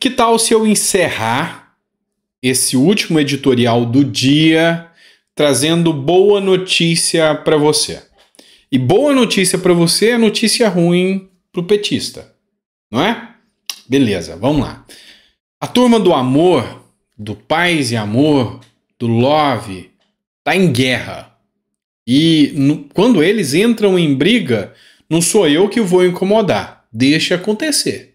Que tal se eu encerrar esse último editorial do dia trazendo boa notícia para você? E boa notícia para você é notícia ruim para o petista, não é? Beleza, vamos lá. A turma do amor, do paz e amor, do love, tá em guerra. E no, quando eles entram em briga, não sou eu que vou incomodar. Deixa acontecer.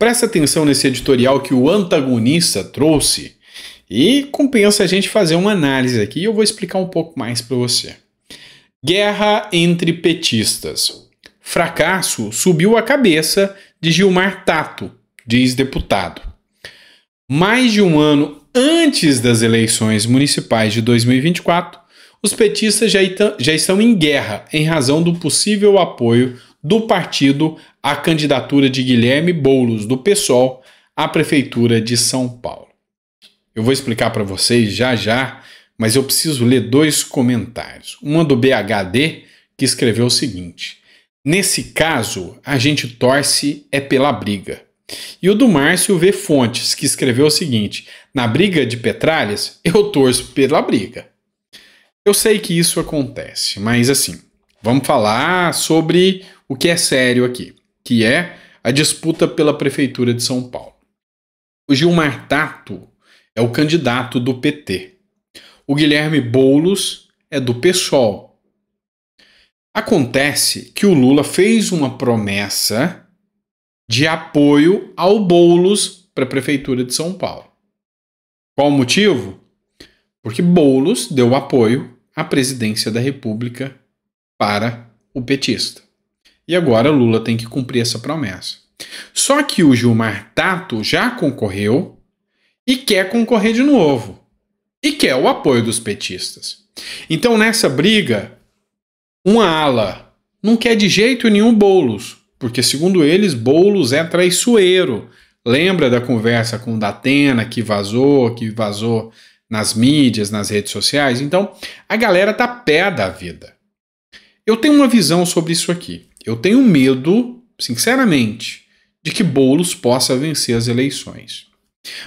Presta atenção nesse editorial que o antagonista trouxe e compensa a gente fazer uma análise aqui e eu vou explicar um pouco mais para você. Guerra entre petistas. Fracasso subiu a cabeça de Gilmar Tato, diz deputado. Mais de um ano antes das eleições municipais de 2024, os petistas já, já estão em guerra em razão do possível apoio do partido a candidatura de Guilherme Boulos, do PSOL, à Prefeitura de São Paulo. Eu vou explicar para vocês já já, mas eu preciso ler dois comentários. Uma do BHD, que escreveu o seguinte: Nesse caso, a gente torce é pela briga. E o do Márcio V. Fontes, que escreveu o seguinte: Na briga de Petralhas, eu torço pela briga. Eu sei que isso acontece, mas assim, vamos falar sobre o que é sério aqui, que é a disputa pela Prefeitura de São Paulo. O Gilmar Tato é o candidato do PT. O Guilherme Boulos é do PSOL. Acontece que o Lula fez uma promessa de apoio ao Boulos para a Prefeitura de São Paulo. Qual o motivo? Porque Boulos deu apoio à presidência da República para o petista. E agora Lula tem que cumprir essa promessa. Só que o Gilmar Tato já concorreu e quer concorrer de novo. E quer o apoio dos petistas. Então nessa briga, uma ala não quer de jeito nenhum Bolos, porque segundo eles Bolos é traiçoeiro. Lembra da conversa com o Datena que vazou, que vazou nas mídias, nas redes sociais? Então, a galera tá pé da vida. Eu tenho uma visão sobre isso aqui. Eu tenho medo, sinceramente, de que Boulos possa vencer as eleições.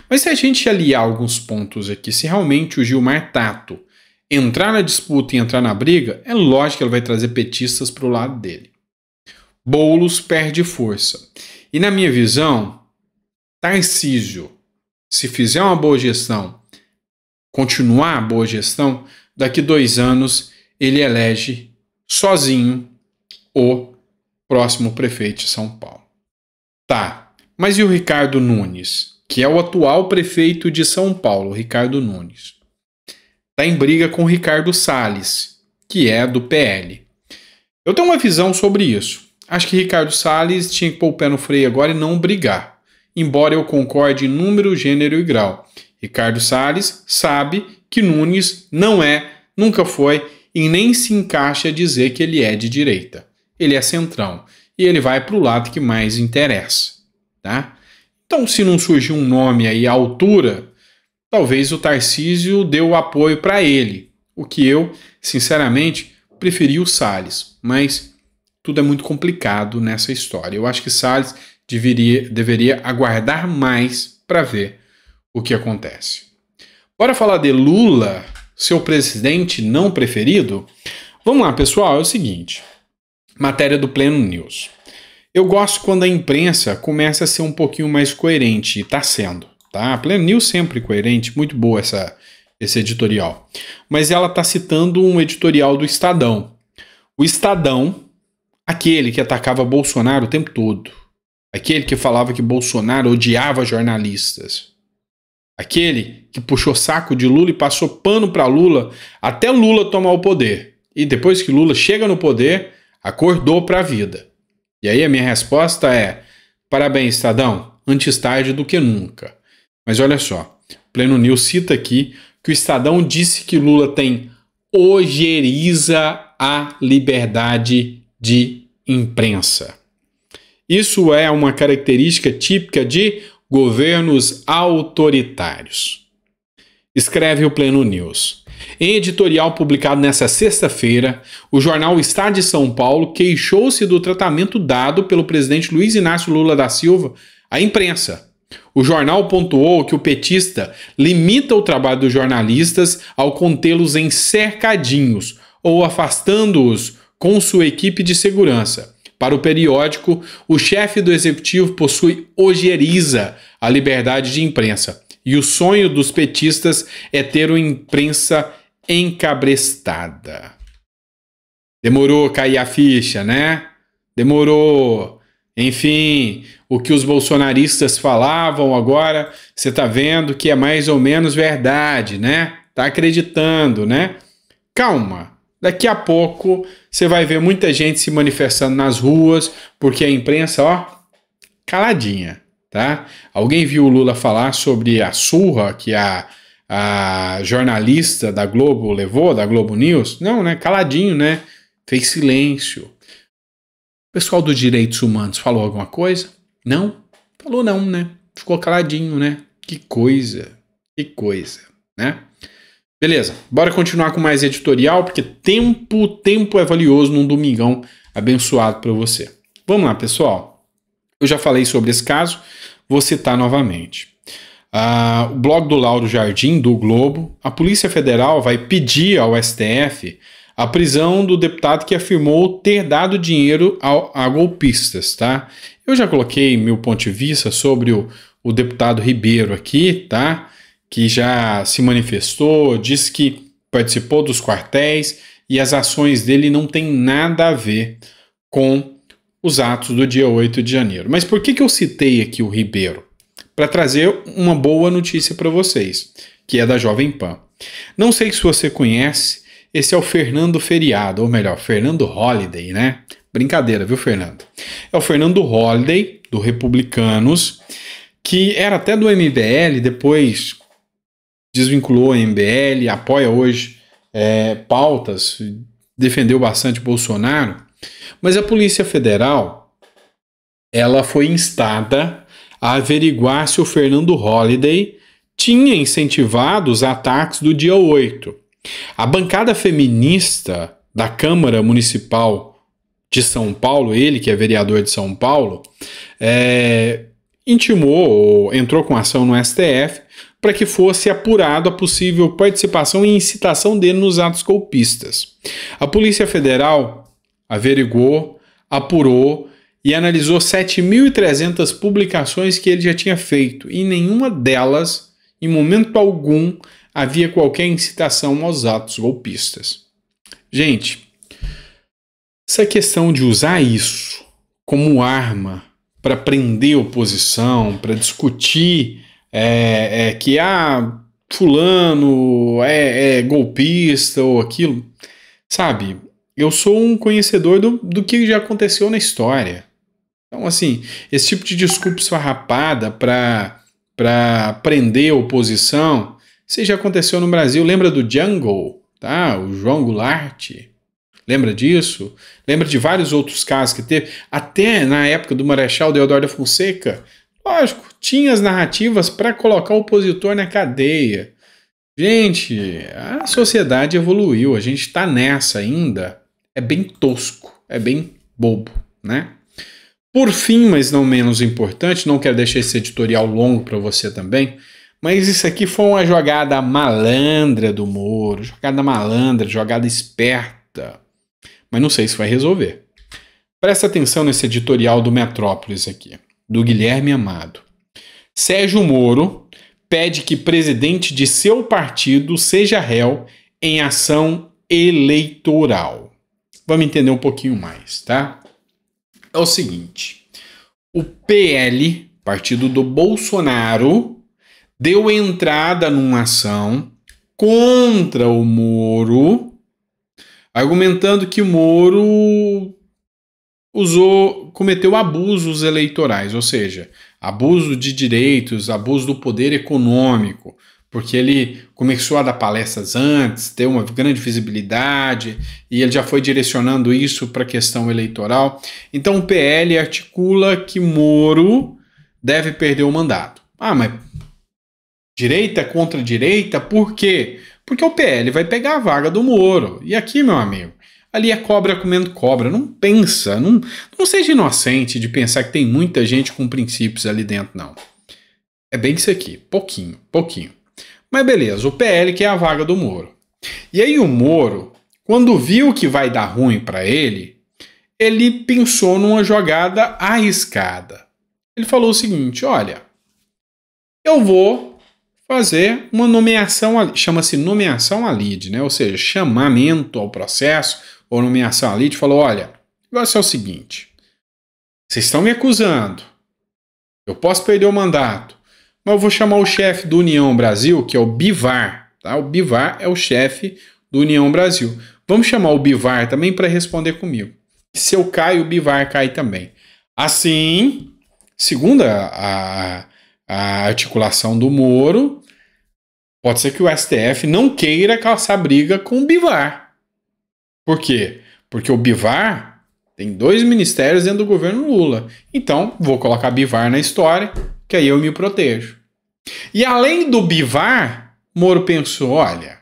Mas se a gente aliar alguns pontos aqui, se realmente o Gilmar Tato entrar na disputa e entrar na briga, é lógico que ele vai trazer petistas para o lado dele. Boulos perde força. E na minha visão, Tarcísio, se fizer uma boa gestão, continuar a boa gestão, daqui dois anos ele elege sozinho o próximo prefeito de São Paulo. Tá, mas e o Ricardo Nunes, que é o atual prefeito de São Paulo, Ricardo Nunes? Está em briga com o Ricardo Salles, que é do PL. Eu tenho uma visão sobre isso. Acho que Ricardo Salles tinha que pôr o pé no freio agora e não brigar. Embora eu concorde em número, gênero e grau. Ricardo Salles sabe que Nunes não é, nunca foi e nem se encaixa dizer que ele é de direita ele é centrão e ele vai para o lado que mais interessa, tá? Então, se não surgiu um nome aí à altura, talvez o Tarcísio deu o apoio para ele, o que eu, sinceramente, preferi o Salles, mas tudo é muito complicado nessa história. Eu acho que Salles deveria, deveria aguardar mais para ver o que acontece. Bora falar de Lula, seu presidente não preferido? Vamos lá, pessoal, é o seguinte. Matéria do Pleno News. Eu gosto quando a imprensa começa a ser um pouquinho mais coerente, e tá sendo, tá? A Pleno News sempre coerente, muito boa essa, esse editorial. Mas ela tá citando um editorial do Estadão. O Estadão, aquele que atacava Bolsonaro o tempo todo, aquele que falava que Bolsonaro odiava jornalistas, aquele que puxou saco de Lula e passou pano para Lula até Lula tomar o poder. E depois que Lula chega no poder, acordou para a vida. E aí a minha resposta é: parabéns, Estadão, antes tarde do que nunca. Mas olha só, Pleno News cita aqui que o Estadão disse que Lula tem ojeriza a liberdade de imprensa. Isso é uma característica típica de governos autoritários. Escreve o Pleno News. Em editorial publicado nesta sexta-feira, o jornal Estado de São Paulo queixou-se do tratamento dado pelo presidente Luiz Inácio Lula da Silva à imprensa. O jornal pontuou que o petista limita o trabalho dos jornalistas ao contê-los em cercadinhos ou afastando-os com sua equipe de segurança. Para o periódico, o chefe do executivo possui ojeriza à liberdade de imprensa e o sonho dos petistas é ter uma imprensa encabrestada. Demorou cair a ficha, né? Demorou. Enfim, o que os bolsonaristas falavam agora, você tá vendo que é mais ou menos verdade, né? Tá acreditando, né? Calma. Daqui a pouco você vai ver muita gente se manifestando nas ruas, porque a imprensa, ó, caladinha. Tá? Alguém viu o Lula falar sobre a surra que a, a jornalista da Globo levou, da Globo News? Não, né? Caladinho, né? Fez silêncio. O pessoal dos direitos humanos falou alguma coisa? Não? Falou não, né? Ficou caladinho, né? Que coisa, que coisa, né? Beleza, bora continuar com mais editorial, porque tempo, tempo é valioso num domingão abençoado para você. Vamos lá, pessoal. Eu já falei sobre esse caso, vou citar novamente. Ah, o blog do Lauro Jardim, do Globo, a Polícia Federal vai pedir ao STF a prisão do deputado que afirmou ter dado dinheiro ao, a golpistas, tá? Eu já coloquei meu ponto de vista sobre o, o deputado Ribeiro aqui, tá? Que já se manifestou, disse que participou dos quartéis e as ações dele não têm nada a ver com os atos do dia 8 de janeiro. Mas por que, que eu citei aqui o Ribeiro? Para trazer uma boa notícia para vocês, que é da Jovem Pan. Não sei se você conhece, esse é o Fernando Feriado, ou melhor, Fernando Holiday, né? Brincadeira, viu, Fernando? É o Fernando Holiday, do Republicanos, que era até do MBL, depois desvinculou o MBL, apoia hoje é, pautas, defendeu bastante Bolsonaro mas a Polícia Federal ela foi instada a averiguar se o Fernando Holliday tinha incentivado os ataques do dia 8. A bancada feminista da Câmara Municipal de São Paulo, ele que é vereador de São Paulo, é, intimou ou entrou com ação no STF para que fosse apurado a possível participação e incitação dele nos atos golpistas. A Polícia Federal averigou, apurou e analisou 7.300 publicações que ele já tinha feito. E em nenhuma delas, em momento algum, havia qualquer incitação aos atos golpistas. Gente, essa questão de usar isso como arma para prender oposição, para discutir é, é, que ah, fulano é, é golpista ou aquilo, sabe? eu sou um conhecedor do, do que já aconteceu na história. Então, assim, esse tipo de desculpa esfarrapada para prender a oposição, isso já aconteceu no Brasil. Lembra do Django, tá? o João Goulart? Lembra disso? Lembra de vários outros casos que teve? Até na época do Marechal Deodoro da Fonseca, lógico, tinha as narrativas para colocar o opositor na cadeia. Gente, a sociedade evoluiu, a gente está nessa ainda é bem tosco, é bem bobo, né? Por fim, mas não menos importante, não quero deixar esse editorial longo para você também, mas isso aqui foi uma jogada malandra do Moro, jogada malandra, jogada esperta. Mas não sei se vai resolver. Presta atenção nesse editorial do Metrópolis aqui, do Guilherme Amado. Sérgio Moro pede que presidente de seu partido seja réu em ação eleitoral. Vamos entender um pouquinho mais, tá? É o seguinte: o PL, partido do Bolsonaro, deu entrada numa ação contra o Moro, argumentando que o Moro usou, cometeu abusos eleitorais, ou seja, abuso de direitos, abuso do poder econômico, porque ele começou a dar palestras antes, deu uma grande visibilidade e ele já foi direcionando isso para a questão eleitoral. Então o PL articula que Moro deve perder o mandato. Ah, mas direita contra direita, por quê? Porque o PL vai pegar a vaga do Moro. E aqui, meu amigo, ali é cobra comendo cobra. Não pensa, não, não seja inocente de pensar que tem muita gente com princípios ali dentro, não. É bem isso aqui, pouquinho, pouquinho. Mas beleza, o PL quer é a vaga do Moro. E aí o Moro, quando viu que vai dar ruim para ele, ele pensou numa jogada arriscada. Ele falou o seguinte: olha, eu vou fazer uma nomeação, chama-se nomeação à lead, né? Ou seja, chamamento ao processo ou nomeação à lead. Falou: olha, o negócio é o seguinte, vocês estão me acusando, eu posso perder o mandato, mas eu vou chamar o chefe do União Brasil, que é o Bivar. Tá? O Bivar é o chefe do União Brasil. Vamos chamar o Bivar também para responder comigo. Se eu caio, o Bivar cai também. Assim, segundo a, a articulação do Moro, pode ser que o STF não queira calçar briga com o Bivar. Por quê? Porque o Bivar tem dois ministérios dentro do governo Lula. Então, vou colocar Bivar na história, que aí eu me protejo. E além do Bivar, Moro pensou: olha,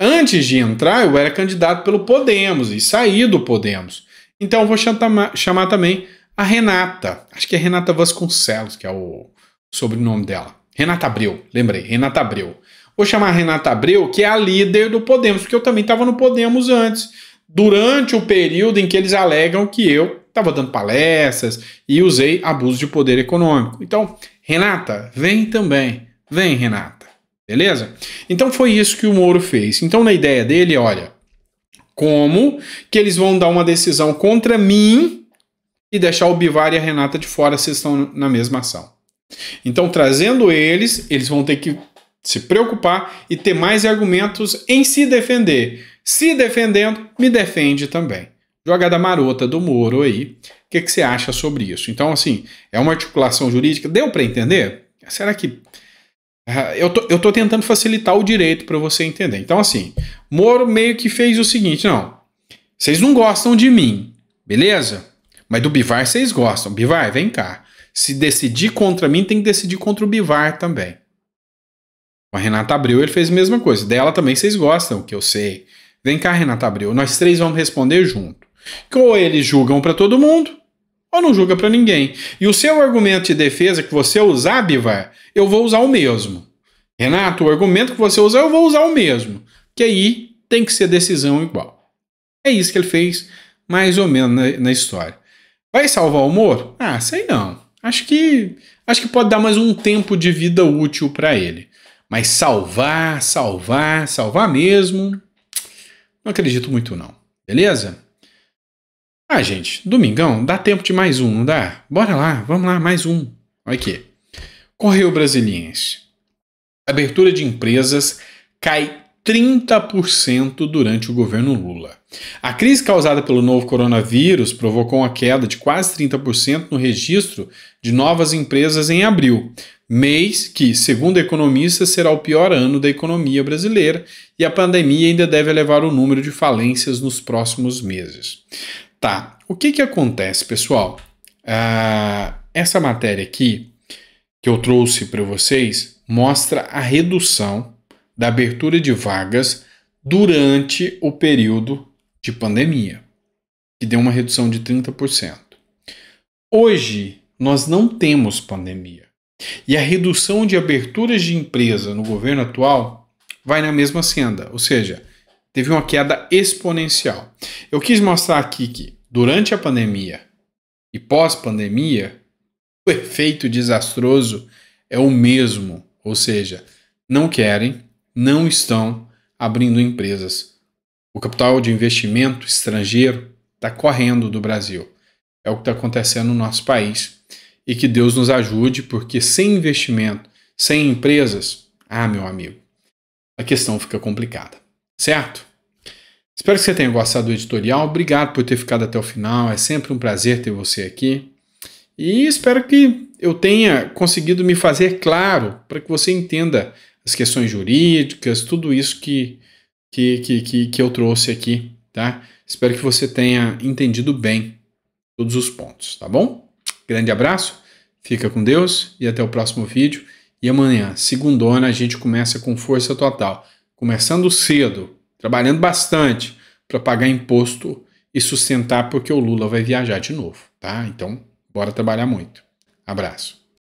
antes de entrar, eu era candidato pelo Podemos e saí do Podemos. Então eu vou chamar, chamar também a Renata. Acho que é Renata Vasconcelos, que é o sobrenome dela. Renata Abreu, lembrei, Renata Abreu. Vou chamar a Renata Abreu, que é a líder do Podemos, porque eu também estava no Podemos antes, durante o período em que eles alegam que eu estava dando palestras e usei abuso de poder econômico. Então, Renata, vem também. Vem, Renata. Beleza? Então foi isso que o Moro fez. Então, na ideia dele, olha, como que eles vão dar uma decisão contra mim e deixar o Bivar e a Renata de fora se estão na mesma ação. Então, trazendo eles, eles vão ter que se preocupar e ter mais argumentos em se defender. Se defendendo, me defende também jogada marota do Moro aí. O que, que você acha sobre isso? Então, assim, é uma articulação jurídica. Deu para entender? Será que. Ah, eu tô, eu tô tentando facilitar o direito para você entender. Então, assim, Moro meio que fez o seguinte: não, vocês não gostam de mim, beleza? Mas do Bivar vocês gostam. Bivar, vem cá. Se decidir contra mim, tem que decidir contra o Bivar também. a Renata Abreu, ele fez a mesma coisa. Dela também vocês gostam, que eu sei. Vem cá, Renata Abreu. Nós três vamos responder junto. Que ou eles julgam para todo mundo, ou não julga para ninguém. E o seu argumento de defesa que você usar, Bivar, eu vou usar o mesmo. Renato, o argumento que você usar, eu vou usar o mesmo. Que aí tem que ser decisão igual. É isso que ele fez, mais ou menos, na, na história. Vai salvar o Moro? Ah, sei não. Acho que acho que pode dar mais um tempo de vida útil para ele. Mas salvar, salvar, salvar mesmo, não acredito muito não. Beleza? Ah, gente, domingão, dá tempo de mais um, não dá? Bora lá, vamos lá, mais um. Olha aqui. Correio Brasiliense. Abertura de empresas cai 30% durante o governo Lula. A crise causada pelo novo coronavírus provocou uma queda de quase 30% no registro de novas empresas em abril, mês que, segundo economistas, será o pior ano da economia brasileira e a pandemia ainda deve elevar o número de falências nos próximos meses. Tá, o que que acontece, pessoal? Ah, essa matéria aqui que eu trouxe para vocês mostra a redução da abertura de vagas durante o período de pandemia, que deu uma redução de 30%. Hoje, nós não temos pandemia. E a redução de aberturas de empresa no governo atual vai na mesma senda, ou seja, teve uma queda exponencial. Eu quis mostrar aqui que durante a pandemia e pós-pandemia, o efeito desastroso é o mesmo, ou seja, não querem, não estão abrindo empresas. O capital de investimento estrangeiro está correndo do Brasil. É o que está acontecendo no nosso país. E que Deus nos ajude, porque sem investimento, sem empresas, ah, meu amigo, a questão fica complicada. Certo? Espero que você tenha gostado do editorial. Obrigado por ter ficado até o final. É sempre um prazer ter você aqui. E espero que eu tenha conseguido me fazer claro para que você entenda as questões jurídicas, tudo isso que, que, que, que, que eu trouxe aqui. Tá? Espero que você tenha entendido bem todos os pontos, tá bom? Grande abraço, fica com Deus e até o próximo vídeo. E amanhã, segundona, a gente começa com força total, começando cedo, trabalhando bastante para pagar imposto e sustentar porque o Lula vai viajar de novo, tá? Então, bora trabalhar muito. Abraço.